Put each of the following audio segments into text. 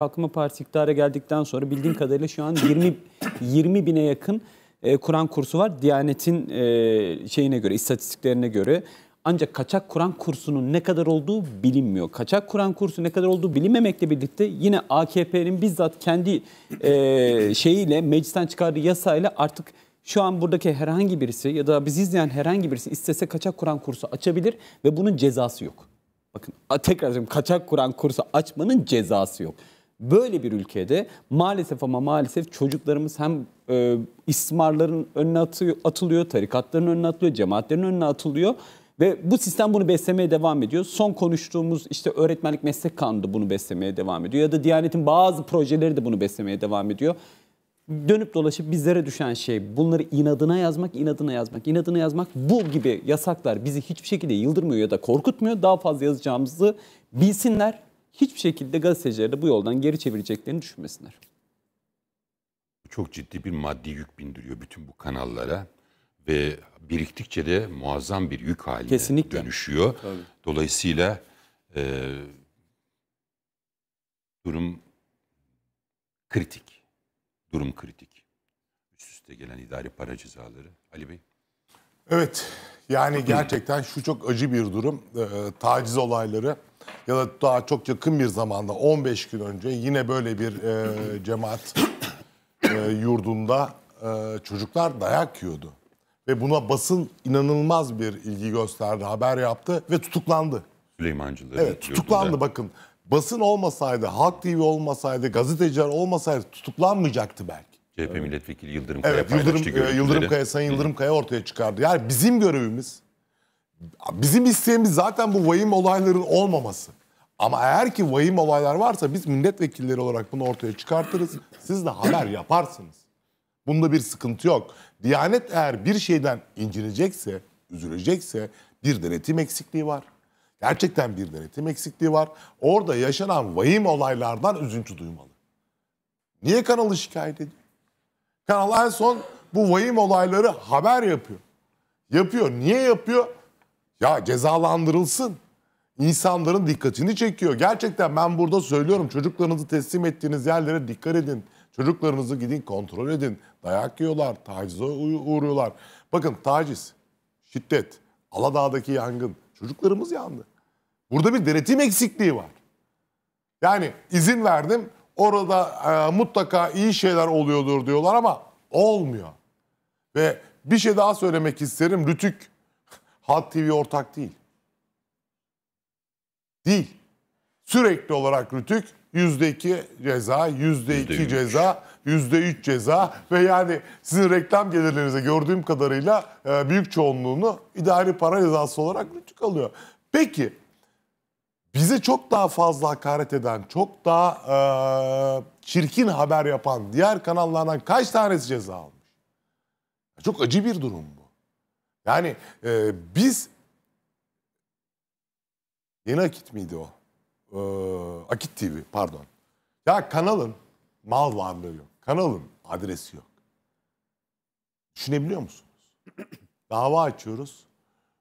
Kalkınma Partisi iktidara geldikten sonra bildiğim kadarıyla şu an 20 20 bine yakın e, Kur'an kursu var. Diyanet'in e, şeyine göre, istatistiklerine göre. Ancak kaçak Kur'an kursunun ne kadar olduğu bilinmiyor. Kaçak Kur'an kursu ne kadar olduğu bilinmemekle birlikte yine AKP'nin bizzat kendi e, şeyiyle, meclisten çıkardığı yasayla artık şu an buradaki herhangi birisi ya da bizi izleyen herhangi birisi istese kaçak Kur'an kursu açabilir ve bunun cezası yok. Bakın tekrar söyleyeyim kaçak Kur'an kursu açmanın cezası yok. Böyle bir ülkede maalesef ama maalesef çocuklarımız hem e, istismarların önüne atıyor, atılıyor, tarikatların önüne atılıyor, cemaatlerin önüne atılıyor. Ve bu sistem bunu beslemeye devam ediyor. Son konuştuğumuz işte öğretmenlik meslek kanunu bunu beslemeye devam ediyor. Ya da Diyanet'in bazı projeleri de bunu beslemeye devam ediyor. Dönüp dolaşıp bizlere düşen şey bunları inadına yazmak, inadına yazmak, inadına yazmak. Bu gibi yasaklar bizi hiçbir şekilde yıldırmıyor ya da korkutmuyor. Daha fazla yazacağımızı bilsinler hiçbir şekilde gazetecileri de bu yoldan geri çevireceklerini düşünmesinler. Çok ciddi bir maddi yük bindiriyor bütün bu kanallara ve biriktikçe de muazzam bir yük haline Kesinlikle. dönüşüyor. Tabii. Dolayısıyla e, durum kritik. Durum kritik. Üst üste gelen idari para cezaları. Ali Bey. Evet. Yani gerçekten şu çok acı bir durum. E, taciz olayları ya da daha çok yakın bir zamanda 15 gün önce yine böyle bir e, cemaat e, yurdunda e, çocuklar dayak yiyordu. Ve buna basın inanılmaz bir ilgi gösterdi, haber yaptı ve tutuklandı. Süleymancılığı Evet tutuklandı yurdunda. bakın. Basın olmasaydı, Halk TV olmasaydı, gazeteciler olmasaydı tutuklanmayacaktı belki. CHP milletvekili Yıldırım Kaya evet, Yıldırım, e, Yıldırım Kaya, Sayın Yıldırım Kaya ortaya çıkardı. Yani bizim görevimiz Bizim isteğimiz zaten bu vahim olayların olmaması. Ama eğer ki vahim olaylar varsa biz milletvekilleri olarak bunu ortaya çıkartırız. Siz de haber yaparsınız. Bunda bir sıkıntı yok. Diyanet eğer bir şeyden incinecekse, üzülecekse bir denetim eksikliği var. Gerçekten bir denetim eksikliği var. Orada yaşanan vahim olaylardan üzüntü duymalı. Niye kanalı şikayet ediyor? Kanal en son bu vahim olayları haber yapıyor. Yapıyor. Niye yapıyor? Ya cezalandırılsın. İnsanların dikkatini çekiyor. Gerçekten ben burada söylüyorum çocuklarınızı teslim ettiğiniz yerlere dikkat edin. Çocuklarınızı gidin kontrol edin. Dayak yiyorlar, tacize uğruyorlar. Bakın taciz, şiddet, Aladağ'daki yangın. Çocuklarımız yandı. Burada bir denetim eksikliği var. Yani izin verdim orada e, mutlaka iyi şeyler oluyordur diyorlar ama olmuyor. Ve bir şey daha söylemek isterim. Rütük Halk TV ortak değil. Değil. Sürekli olarak Rütük yüzde iki ceza, yüzde iki ceza, yüzde üç ceza ve yani sizin reklam gelirlerinize gördüğüm kadarıyla e, büyük çoğunluğunu idari para cezası olarak Rütük alıyor. Peki bizi çok daha fazla hakaret eden, çok daha e, çirkin haber yapan diğer kanallardan kaç tanesi ceza almış? Çok acı bir durum bu. Yani e, biz yeni Akit miydi o? E, Akit TV pardon. Ya kanalın mal varlığı yok. Kanalın adresi yok. Düşünebiliyor musunuz? Dava açıyoruz.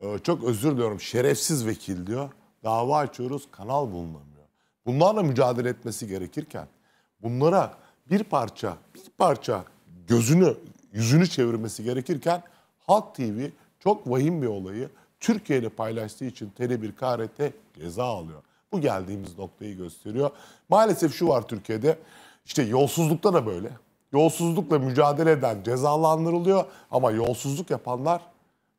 E, çok özür diliyorum şerefsiz vekil diyor. Dava açıyoruz kanal bulunamıyor. Bunlarla mücadele etmesi gerekirken bunlara bir parça bir parça gözünü yüzünü çevirmesi gerekirken Halk TV çok vahim bir olayı Türkiye ile paylaştığı için Tele1 KRT ceza alıyor. Bu geldiğimiz noktayı gösteriyor. Maalesef şu var Türkiye'de işte yolsuzlukta da böyle. Yolsuzlukla mücadele eden cezalandırılıyor ama yolsuzluk yapanlar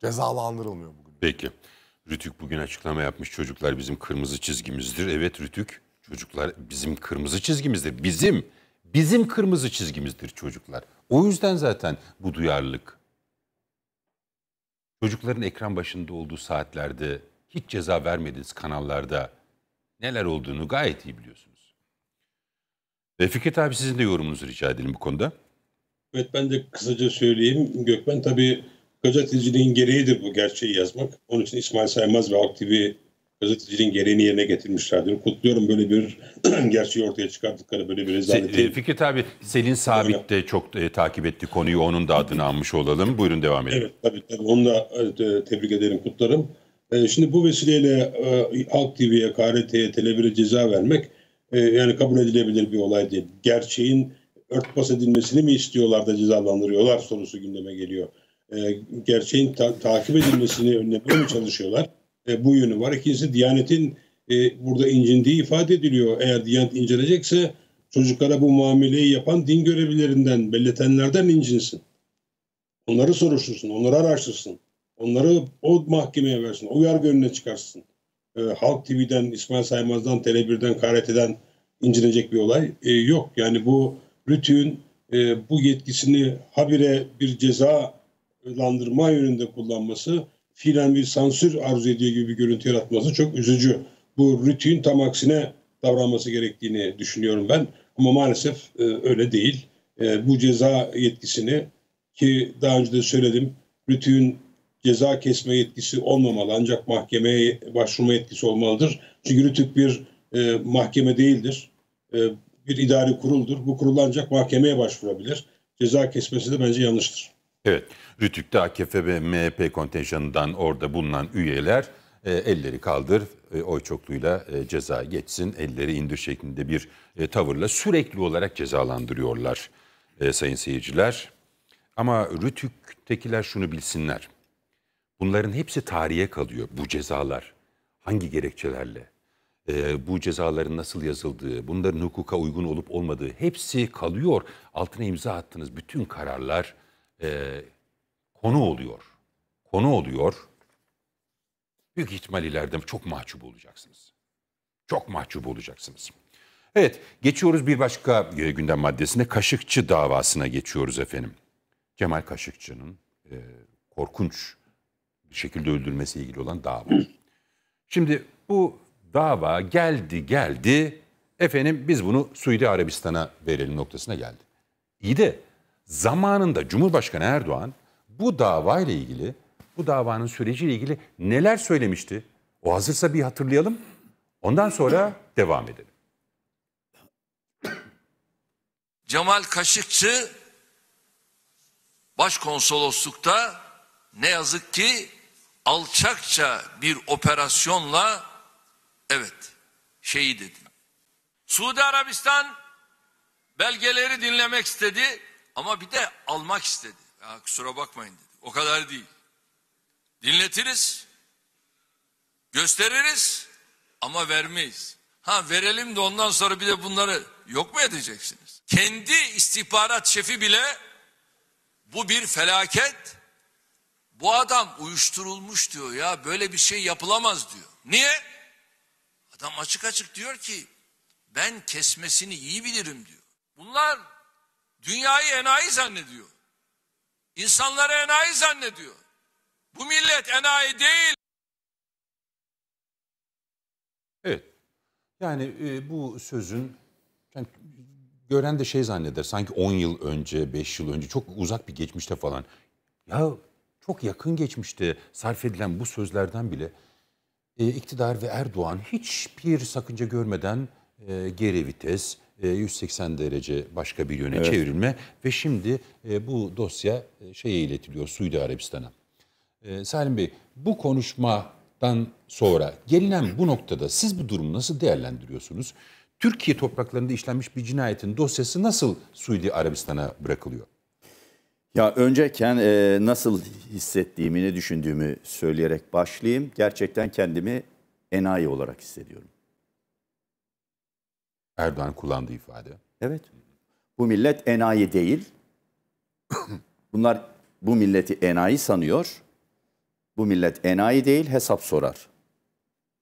cezalandırılmıyor bugün. Peki. Rütük bugün açıklama yapmış çocuklar bizim kırmızı çizgimizdir. Evet Rütük çocuklar bizim kırmızı çizgimizdir. Bizim bizim kırmızı çizgimizdir çocuklar. O yüzden zaten bu duyarlılık çocukların ekran başında olduğu saatlerde hiç ceza vermediğiniz kanallarda neler olduğunu gayet iyi biliyorsunuz. E, Fikret abi sizin de yorumunuzu rica edelim bu konuda. Evet ben de kısaca söyleyeyim. Gökmen tabii gazeteciliğin gereğidir bu gerçeği yazmak. Onun için İsmail Saymaz ve Halk TV gazeteciliğin geleneğini yerine getirmişlerdir. Kutluyorum böyle bir gerçeği ortaya çıkarttıkları böyle bir rezaleti. Se, e, Fikret abi Selin Sabit de çok e, takip etti konuyu. Onun da adını almış olalım. Buyurun devam edelim. Evet tabii tabii. Onu da e, tebrik ederim, kutlarım. E, şimdi bu vesileyle e, Halk TV'ye, KRT'ye, Tele1'e ceza vermek e, yani kabul edilebilir bir olay değil. Gerçeğin örtbas edilmesini mi istiyorlar da cezalandırıyorlar sorusu gündeme geliyor. E, gerçeğin ta- takip edilmesini önlemeye mi çalışıyorlar? e, bu yönü var. İkincisi Diyanet'in e, burada incindiği ifade ediliyor. Eğer Diyanet incelecekse çocuklara bu muameleyi yapan din görevlilerinden, belletenlerden incinsin. Onları soruştursun, onları araştırsın. Onları o mahkemeye versin, o yargı önüne çıkarsın. E, Halk TV'den, İsmail Saymaz'dan, Tele1'den, KRT'den incinecek bir olay e, yok. Yani bu Rütü'nün e, bu yetkisini habire bir cezalandırma yönünde kullanması Filan bir sansür arzu ediyor gibi bir görüntü yaratması çok üzücü. Bu rütün tam aksine davranması gerektiğini düşünüyorum ben. Ama maalesef e, öyle değil. E, bu ceza yetkisini ki daha önce de söyledim rütün ceza kesme yetkisi olmamalı ancak mahkemeye başvurma yetkisi olmalıdır. Çünkü rütük bir e, mahkeme değildir. E, bir idari kuruldur. Bu kurul ancak mahkemeye başvurabilir. Ceza kesmesi de bence yanlıştır. Evet, Rütük'te AKP ve MHP kontenjanından orada bulunan üyeler e, elleri kaldır, e, oy çokluğuyla e, ceza geçsin, elleri indir şeklinde bir e, tavırla sürekli olarak cezalandırıyorlar e, sayın seyirciler. Ama Rütük'tekiler şunu bilsinler. Bunların hepsi tarihe kalıyor bu cezalar. Hangi gerekçelerle? E, bu cezaların nasıl yazıldığı, bunların hukuka uygun olup olmadığı hepsi kalıyor. Altına imza attığınız bütün kararlar e, konu oluyor. Konu oluyor. Büyük ihtimal ileride çok mahcup olacaksınız. Çok mahcup olacaksınız. Evet, geçiyoruz bir başka e, gündem maddesine. Kaşıkçı davasına geçiyoruz efendim. Cemal Kaşıkçı'nın e, korkunç bir şekilde öldürmesi ilgili olan dava. Şimdi bu dava geldi geldi. Efendim biz bunu Suudi Arabistan'a verelim noktasına geldi. İyi de zamanında Cumhurbaşkanı Erdoğan bu dava ile ilgili, bu davanın süreciyle ilgili neler söylemişti? O hazırsa bir hatırlayalım. Ondan sonra devam edelim. Cemal Kaşıkçı başkonsoloslukta ne yazık ki alçakça bir operasyonla evet şeyi dedi. Suudi Arabistan belgeleri dinlemek istedi. Ama bir de almak istedi. Ya kusura bakmayın dedi. O kadar değil. Dinletiriz. Gösteririz. Ama vermeyiz. Ha verelim de ondan sonra bir de bunları yok mu edeceksiniz? Kendi istihbarat şefi bile bu bir felaket. Bu adam uyuşturulmuş diyor ya böyle bir şey yapılamaz diyor. Niye? Adam açık açık diyor ki ben kesmesini iyi bilirim diyor. Bunlar Dünyayı enayi zannediyor. İnsanları enayi zannediyor. Bu millet enayi değil. Evet. Yani e, bu sözün yani gören de şey zanneder. Sanki 10 yıl önce, 5 yıl önce çok uzak bir geçmişte falan. Ya çok yakın geçmişte sarf edilen bu sözlerden bile e, iktidar ve Erdoğan hiçbir sakınca görmeden e, geri vites, 180 e, derece başka bir yöne evet. çevrilme ve şimdi e, bu dosya e, şeye iletiliyor Suudi Arabistan'a. Salim Bey bu konuşmadan sonra gelinen bu noktada siz bu durumu nasıl değerlendiriyorsunuz? Türkiye topraklarında işlenmiş bir cinayetin dosyası nasıl Suudi Arabistan'a bırakılıyor? Ya önce e, nasıl hissettiğimi, ne düşündüğümü söyleyerek başlayayım. Gerçekten kendimi enayi olarak hissediyorum. Erdoğan kullandığı ifade. Evet. Bu millet enayi değil. Bunlar bu milleti enayi sanıyor. Bu millet enayi değil hesap sorar.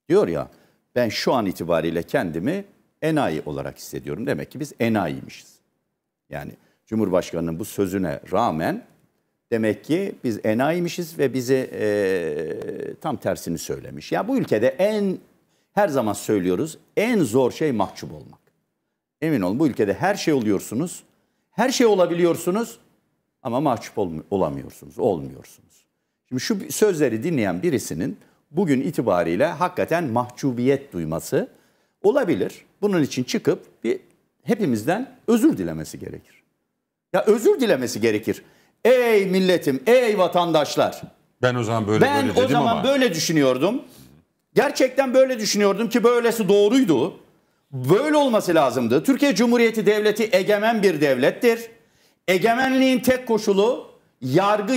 Diyor ya ben şu an itibariyle kendimi enayi olarak hissediyorum. Demek ki biz enayiymişiz. Yani Cumhurbaşkanı'nın bu sözüne rağmen demek ki biz enayiymişiz ve bize e, tam tersini söylemiş. Ya bu ülkede en her zaman söylüyoruz en zor şey mahcup olmak. Emin olun bu ülkede her şey oluyorsunuz. Her şey olabiliyorsunuz ama mahcup ol olamıyorsunuz, olmuyorsunuz. Şimdi şu sözleri dinleyen birisinin bugün itibariyle hakikaten mahcubiyet duyması olabilir. Bunun için çıkıp bir hepimizden özür dilemesi gerekir. Ya özür dilemesi gerekir. Ey milletim, ey vatandaşlar. Ben o zaman böyle ben böyle dedim ama. Ben o zaman böyle düşünüyordum. Gerçekten böyle düşünüyordum ki böylesi doğruydu. Böyle olması lazımdı. Türkiye Cumhuriyeti Devleti egemen bir devlettir. Egemenliğin tek koşulu yargı yetkisi.